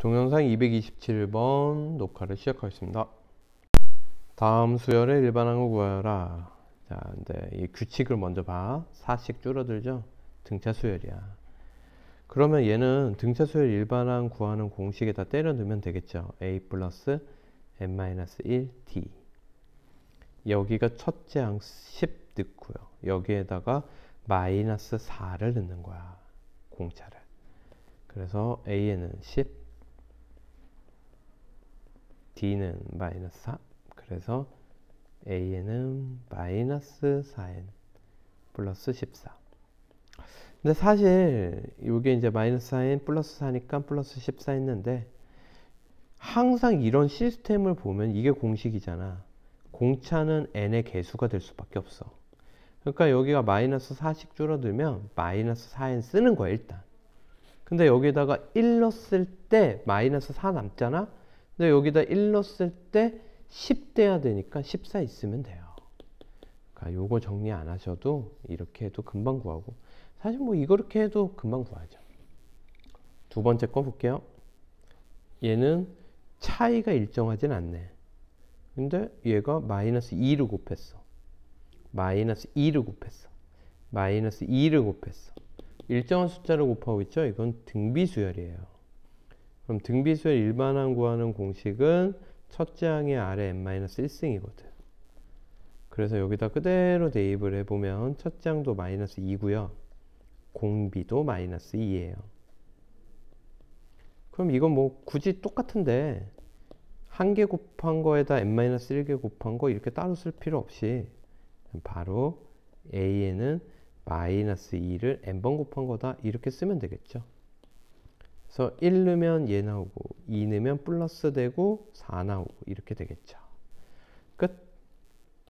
동영상 227번 녹화를 시작하겠습니다. 다음 수열의 일반항을 구하라 자, 이제 이 규칙을 먼저 봐. 4씩 줄어들죠? 등차 수열이야. 그러면 얘는 등차 수열 일반항 구하는 공식에다 때려 넣으면 되겠죠. a 플러스 n-1t 여기가 첫째 항 10 넣고요. 여기에다가 마이너스 4를 넣는 거야. 공차를. 그래서 a는 10 D는 마이너스 4 그래서 A는 마이너스 4N 플러스 14 근데 사실 이게 이제 마이너스 4N 플러스 4니까 플러스 14 했는데 항상 이런 시스템을 보면 이게 공식이잖아 공차는 N의 개수가 될 수밖에 없어 그러니까 여기가 마이너스 4씩 줄어들면 마이너스 4N 쓰는 거야 일단 근데 여기다가 1 넣었을 때 마이너스 4 남잖아 근데 여기다 1 넣었을 때 10대야 되니까 14 있으면 돼요. 그러니까 요거 정리 안 하셔도 이렇게 해도 금방 구하고 사실 뭐 이렇게 해도 금방 구하죠. 두 번째 거 볼게요. 얘는 차이가 일정하진 않네. 근데 얘가 마이너스 2를 곱했어. 마이너스 2를 곱했어. 마이너스 2를 곱했어. 일정한 숫자를 곱하고 있죠? 이건 등비수열이에요. 그럼 등비수의 일반항 구하는 공식은 첫째 항의 아래 n-1승이거든. 그래서 여기다 그대로 대입을 해보면 첫째 항도 마이너스 2고요. 공비도 마이너스 2예요. 그럼 이건 뭐 굳이 똑같은데 한 개 곱한 거에다 n-1개 곱한 거 이렇게 따로 쓸 필요 없이 바로 a에는 마이너스 2를 n번 곱한 거다 이렇게 쓰면 되겠죠. 그래서 1 넣으면 얘 나오고 2 넣으면 플러스 되고 4 나오고 이렇게 되겠죠. 끝.